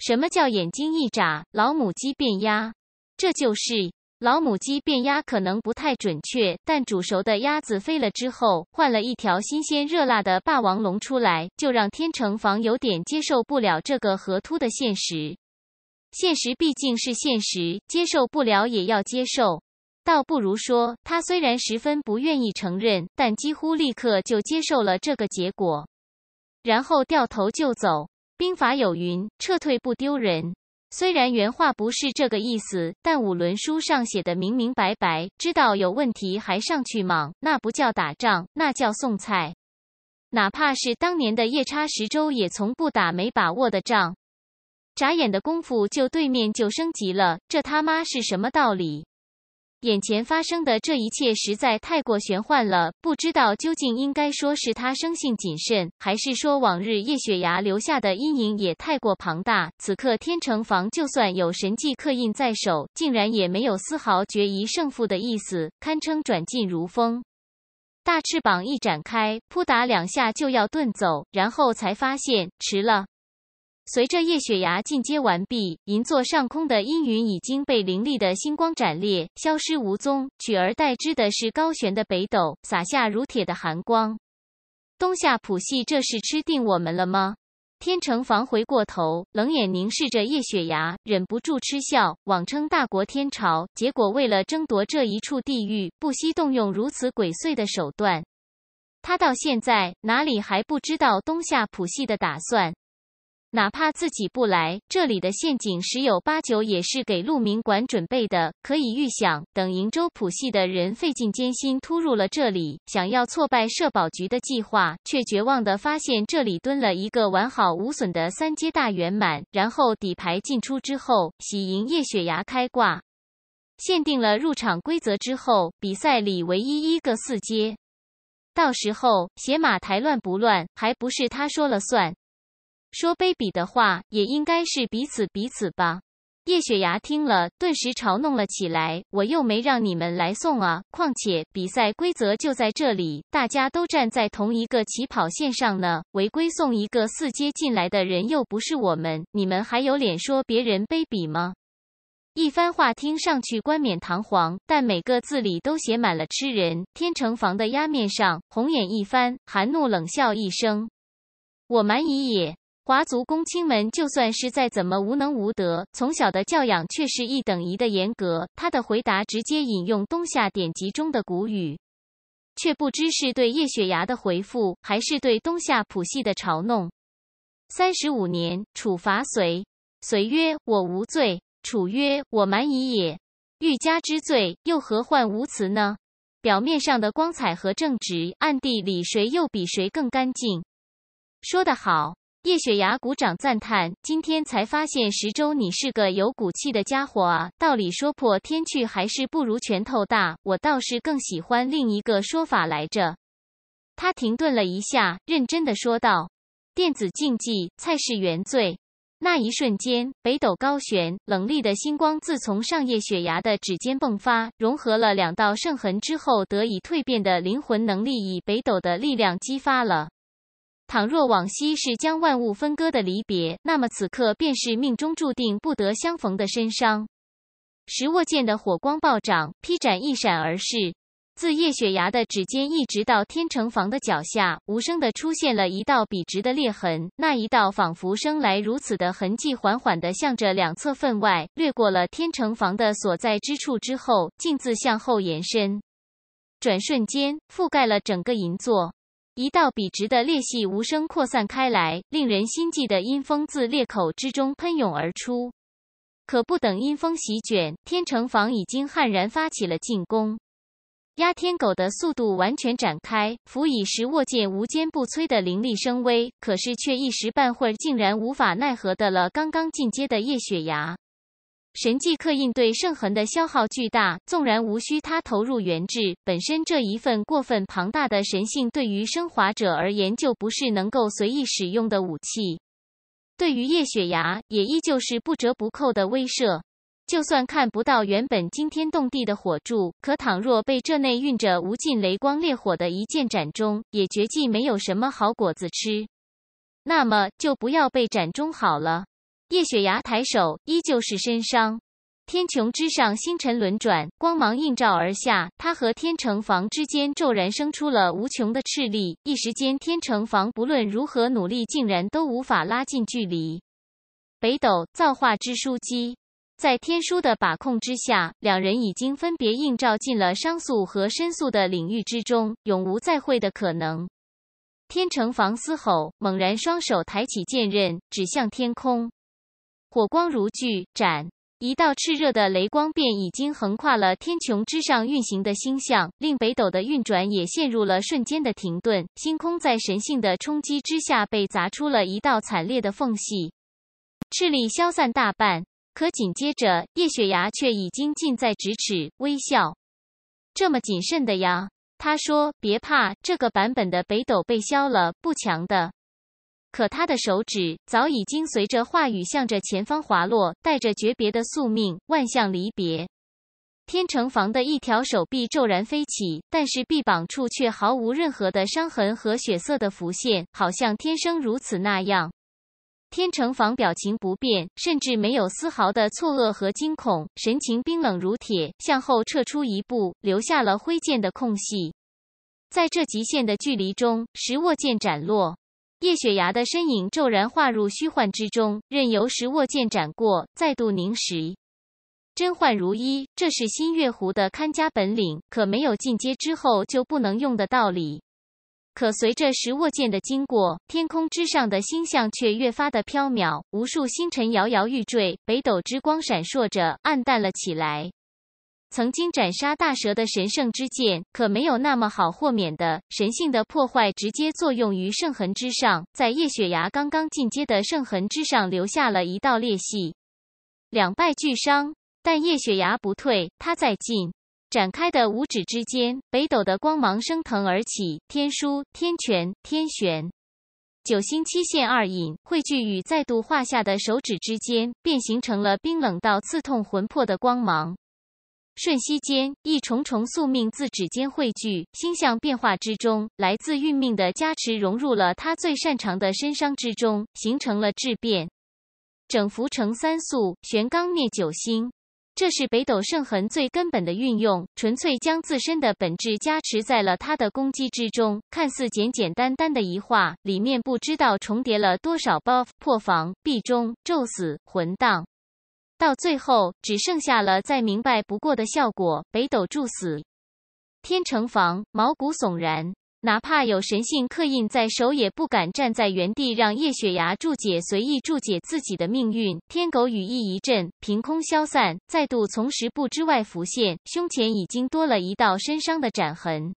什么叫眼睛一眨，老母鸡变鸭？这就是老母鸡变鸭，可能不太准确。但煮熟的鸭子飞了之后，换了一条新鲜热辣的霸王龙出来，就让天成房有点接受不了这个河突的现实。现实毕竟是现实，接受不了也要接受。倒不如说，他虽然十分不愿意承认，但几乎立刻就接受了这个结果，然后掉头就走。兵法有云，撤退不丢人。虽然原话不是这个意思，但五轮书上写的明明白白。知道有问题还上去莽，那不叫打仗，那叫送菜。哪怕是当年的夜叉十洲，也从不打没把握的仗。眨眼的功夫，就对面就升级了，这他妈是什么道理？眼前发生的这一切实在太过玄幻了，不知道究竟应该说是他生性谨慎，还是说往日叶雪崖留下的阴影也太过庞大。此刻天成房就算有神迹刻印在手，竟然也没有丝毫决一胜负的意思，堪称转进如风。大翅膀一展开，扑打两下就要遁走，然后才发现迟了。随着叶雪崖进阶完毕，银座上空的阴云已经被凌厉的星光斩裂，消失无踪。取而代之的是高悬的北斗，洒下如铁的寒光。东夏普系，这是吃定我们了吗？天成房回过头，冷眼凝视着叶雪崖，忍不住嗤笑：妄称大国天朝，结果为了争夺这一处地域，不惜动用如此鬼祟的手段。他到现在哪里还不知道东夏普系的打算？哪怕自己不来，这里的陷阱十有八九也是给鹿鸣馆准备的。可以预想，等瀛州浦系的人费尽艰辛突入了这里，想要挫败社保局的计划，却绝望地发现这里蹲了一个完好无损的三阶大圆满。然后底牌进出之后，喜迎叶雪崖开挂，限定了入场规则之后，比赛里唯一一个四阶。到时候写马台乱不乱，还不是他说了算。说卑鄙的话也应该是彼此彼此吧。叶雪芽听了，顿时嘲弄了起来：“我又没让你们来送啊！况且比赛规则就在这里，大家都站在同一个起跑线上呢。违规送一个四阶进来的人又不是我们，你们还有脸说别人卑鄙吗？”一番话听上去冠冕堂皇，但每个字里都写满了吃人。天成房的鸭面上红眼一翻，含怒冷笑一声：“我蛮夷也。”华族公卿们，就算是再怎么无能无德，从小的教养却是一等一的严格。他的回答直接引用《冬夏典籍》中的古语，却不知是对叶雪崖的回复，还是对冬夏谱系的嘲弄。三十五年，楚伐随，随曰：“我无罪。”楚曰：“我蛮夷也，欲加之罪，又何患无辞呢？”表面上的光彩和正直，暗地里谁又比谁更干净？说得好。叶雪芽鼓掌赞叹：“今天才发现，石周，你是个有骨气的家伙啊！道理说破天去，还是不如拳头大。我倒是更喜欢另一个说法来着。”他停顿了一下，认真的说道：“电子竞技，菜是原罪。”那一瞬间，北斗高悬，冷厉的星光自从上叶雪芽的指尖迸发，融合了两道圣痕之后得以蜕变的灵魂能力，以北斗的力量激发了。倘若往昔是将万物分割的离别，那么此刻便是命中注定不得相逢的深伤。石握剑的火光暴涨，劈斩一闪而逝，自叶雪崖的指尖一直到天成房的脚下，无声的出现了一道笔直的裂痕。那一道仿佛生来如此的痕迹，缓缓的向着两侧分外掠过了天成房的所在之处之后，径自向后延伸，转瞬间覆盖了整个银座。一道笔直的裂隙无声扩散开来，令人心悸的阴风自裂口之中喷涌而出。可不等阴风席卷，天城坊已经悍然发起了进攻。压天狗的速度完全展开，辅以石握剑无坚不摧的凌厉声威，可是却一时半会儿竟然无法奈何的了刚刚进阶的叶雪芽。神迹刻印对圣痕的消耗巨大，纵然无需他投入元质，本身这一份过分庞大的神性对于升华者而言就不是能够随意使用的武器。对于叶雪崖，也依旧是不折不扣的威慑。就算看不到原本惊天动地的火柱，可倘若被这内蕴着无尽雷光烈火的一剑斩中，也绝技没有什么好果子吃。那么就不要被斩中好了。叶雪崖抬手，依旧是身伤。天穹之上，星辰轮转，光芒映照而下。他和天成房之间骤然生出了无穷的斥力，一时间，天成房不论如何努力，竟然都无法拉近距离。北斗造化之枢机，在天枢的把控之下，两人已经分别映照进了伤速和申速的领域之中，永无再会的可能。天成房嘶吼，猛然双手抬起剑刃，指向天空。火光如炬，斩一道炽热的雷光，便已经横跨了天穹之上运行的星象，令北斗的运转也陷入了瞬间的停顿。星空在神性的冲击之下，被砸出了一道惨烈的缝隙。斥力消散大半，可紧接着，叶雪崖却已经近在咫尺，微笑：“这么谨慎的呀？”他说：“别怕，这个版本的北斗被削了，不强的。”可他的手指早已经随着话语向着前方滑落，带着诀别的宿命，万象离别。天成房的一条手臂骤然飞起，但是臂膀处却毫无任何的伤痕和血色的浮现，好像天生如此那样。天成房表情不变，甚至没有丝毫的错愕和惊恐，神情冰冷如铁，向后撤出一步，留下了挥剑的空隙。在这极限的距离中，石握剑斩落。叶雪崖的身影骤然化入虚幻之中，任由石握剑斩过，再度凝实。真幻如一，这是新月湖的看家本领，可没有进阶之后就不能用的道理。可随着石握剑的经过，天空之上的星象却越发的飘渺，无数星辰摇摇欲坠，北斗之光闪烁着，暗淡了起来。曾经斩杀大蛇的神圣之剑，可没有那么好豁免的神性的破坏，直接作用于圣痕之上，在叶雪崖刚刚进阶的圣痕之上留下了一道裂隙，两败俱伤。但叶雪崖不退，他在进，展开的五指之间，北斗的光芒升腾而起，天枢、天权、天璇、九星七线二隐汇聚于再度画下的手指之间，便形成了冰冷到刺痛魂魄的光芒。瞬息间，一重重宿命自指尖汇聚，星象变化之中，来自运命的加持融入了他最擅长的身伤之中，形成了质变。整幅成三宿玄罡灭九星，这是北斗圣痕最根本的运用，纯粹将自身的本质加持在了他的攻击之中。看似简简单单的一画，里面不知道重叠了多少 buff 破防、必中、咒死、魂荡。到最后，只剩下了再明白不过的效果。北斗注死，天成房毛骨悚然。哪怕有神性刻印在手，也不敢站在原地，让叶雪崖注解随意注解自己的命运。天狗羽翼一震，凭空消散，再度从十步之外浮现，胸前已经多了一道深伤的斩痕。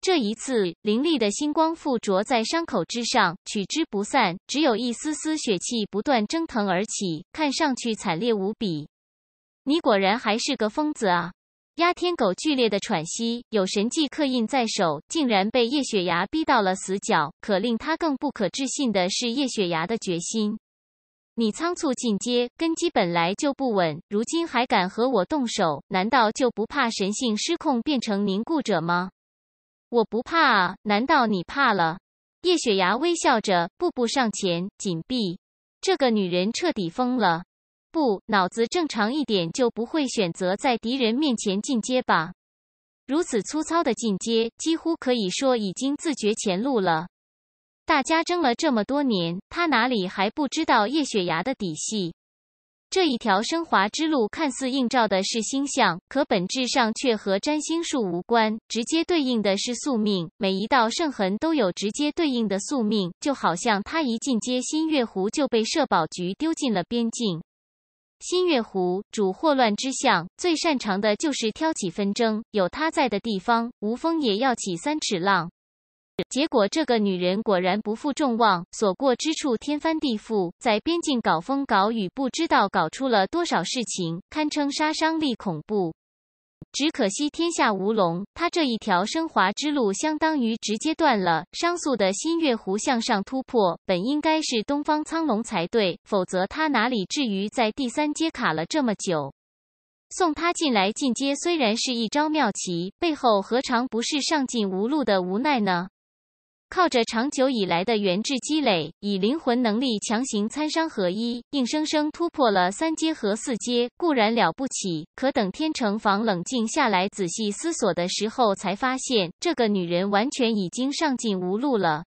这一次，凌厉的星光附着在伤口之上，取之不散，只有一丝丝血气不断蒸腾而起，看上去惨烈无比。你果然还是个疯子啊！压天狗剧烈的喘息，有神迹刻印在手，竟然被叶雪崖逼到了死角。可令他更不可置信的是叶雪崖的决心。你仓促进阶，根基本来就不稳，如今还敢和我动手，难道就不怕神性失控，变成凝固者吗？我不怕啊！难道你怕了？叶雪芽微笑着，步步上前，紧闭。这个女人彻底疯了，不，脑子正常一点就不会选择在敌人面前进阶吧。如此粗糙的进阶，几乎可以说已经自绝前路了。大家争了这么多年，他哪里还不知道叶雪崖的底细？这一条升华之路看似映照的是星象，可本质上却和占星术无关，直接对应的是宿命。每一道圣痕都有直接对应的宿命，就好像他一进阶新月湖就被社保局丢进了边境。新月湖主霍乱之相，最擅长的就是挑起纷争，有他在的地方，无风也要起三尺浪。结果，这个女人果然不负众望，所过之处天翻地覆，在边境搞风搞雨，不知道搞出了多少事情，堪称杀伤力恐怖。只可惜天下无龙，他这一条升华之路相当于直接断了。商素的新月湖向上突破，本应该是东方苍龙才对，否则他哪里至于在第三阶卡了这么久？送他进来进阶，虽然是一招妙棋，背后何尝不是上进无路的无奈呢？靠着长久以来的元质积累，以灵魂能力强行参商合一，硬生生突破了三阶和四阶，固然了不起。可等天成坊冷静下来，仔细思索的时候，才发现这个女人完全已经上进无路了，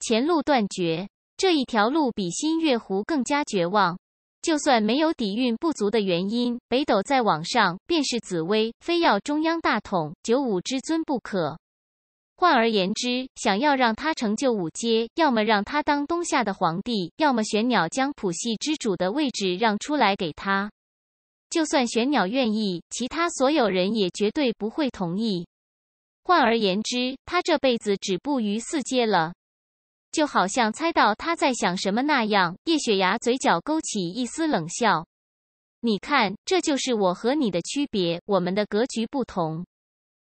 前路断绝。这一条路比新月湖更加绝望。就算没有底蕴不足的原因，北斗再往上便是紫薇，非要中央大统九五之尊不可。换而言之，想要让他成就五阶，要么让他当东夏的皇帝，要么玄鸟将谱系之主的位置让出来给他。就算玄鸟愿意，其他所有人也绝对不会同意。换而言之，他这辈子止步于四阶了。就好像猜到他在想什么那样，叶雪芽嘴角勾起一丝冷笑：“你看，这就是我和你的区别，我们的格局不同。”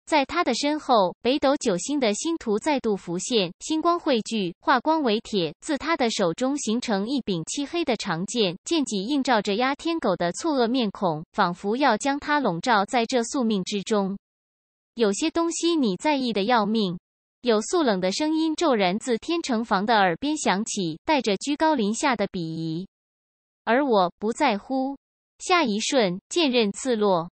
在他的身后，北斗九星的星图再度浮现，星光汇聚，化光为铁，自他的手中形成一柄漆黑的长剑，剑脊映照着压天狗的错愕面孔，仿佛要将他笼罩在这宿命之中。有些东西你在意的要命，有肃冷的声音骤然自天成房的耳边响起，带着居高临下的鄙夷。而我不在乎。下一瞬，剑刃刺落。